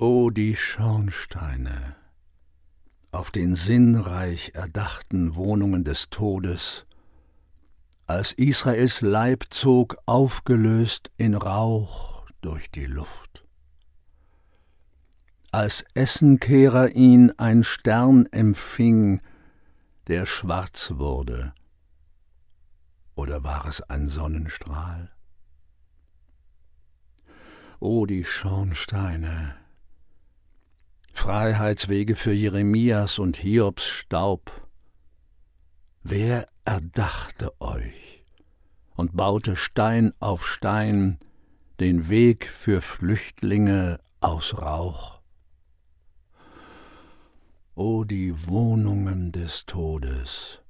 O die Schornsteine! Auf den sinnreich erdachten Wohnungen des Todes, als Israels Leib zog aufgelöst in Rauch durch die Luft. Als Essenkehrer ihn ein Stern empfing, der schwarz wurde, oder war es ein Sonnenstrahl? O die Schornsteine! Freiheitswege für Jeremias und Hiobs Staub. Wer erdachte euch und baute Stein auf Stein den Weg für Flüchtlinge aus Rauch? O die Wohnungen des Todes,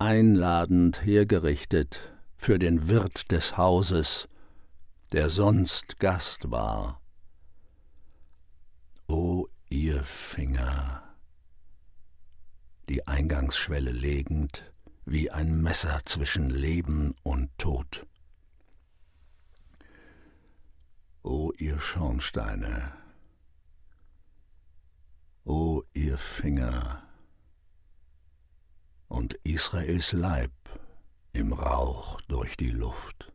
einladend hergerichtet für den Wirt des Hauses, der sonst Gast war. Finger, die Eingangsschwelle legend wie ein Messer zwischen Leben und Tod. O ihr Schornsteine, o ihr Finger und Israels Leib im Rauch durch die Luft.